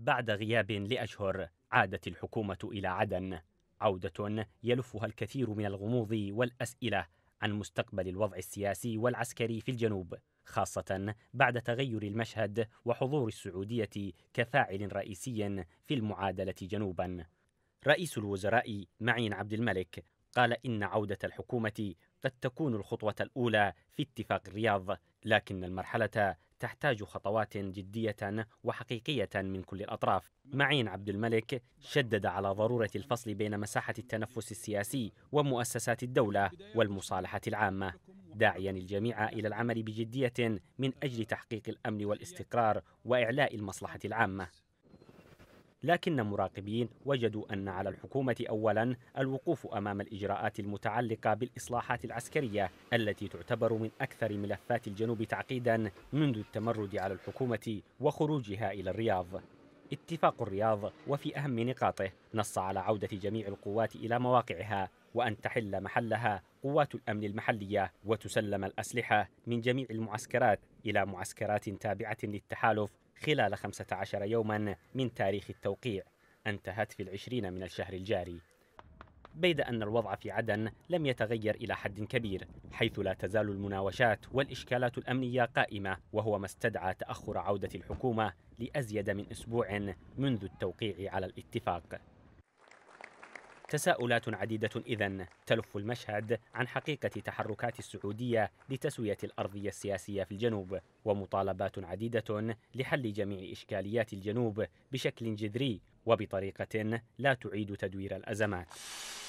بعد غياب لأشهر عادت الحكومة إلى عدن عودة يلفها الكثير من الغموض والأسئلة عن مستقبل الوضع السياسي والعسكري في الجنوب خاصة بعد تغير المشهد وحضور السعودية كفاعل رئيسي في المعادلة جنوبا رئيس الوزراء معين عبد الملك قال إن عودة الحكومة قد تكون الخطوة الأولى في اتفاق الرياض لكن المرحلة تحتاج خطوات جدية وحقيقية من كل الأطراف معين عبد الملك شدد على ضرورة الفصل بين مساحة التنفس السياسي ومؤسسات الدولة والمصالحة العامة داعيا الجميع إلى العمل بجدية من أجل تحقيق الأمن والاستقرار وإعلاء المصلحة العامة لكن مراقبين وجدوا أن على الحكومة أولا الوقوف أمام الإجراءات المتعلقة بالإصلاحات العسكرية التي تعتبر من أكثر ملفات الجنوب تعقيدا منذ التمرد على الحكومة وخروجها إلى الرياض اتفاق الرياض وفي أهم نقاطه نص على عودة جميع القوات إلى مواقعها وأن تحل محلها قوات الأمن المحلية وتسلم الأسلحة من جميع المعسكرات إلى معسكرات تابعة للتحالف خلال 15 يوما من تاريخ التوقيع انتهت في العشرين من الشهر الجاري بيد أن الوضع في عدن لم يتغير إلى حد كبير حيث لا تزال المناوشات والإشكالات الأمنية قائمة وهو ما استدعى تأخر عودة الحكومة لأزيد من أسبوع منذ التوقيع على الاتفاق تساؤلات عديدة إذا تلف المشهد عن حقيقة تحركات السعودية لتسوية الأرضية السياسية في الجنوب ومطالبات عديدة لحل جميع إشكاليات الجنوب بشكل جذري وبطريقة لا تعيد تدوير الأزمات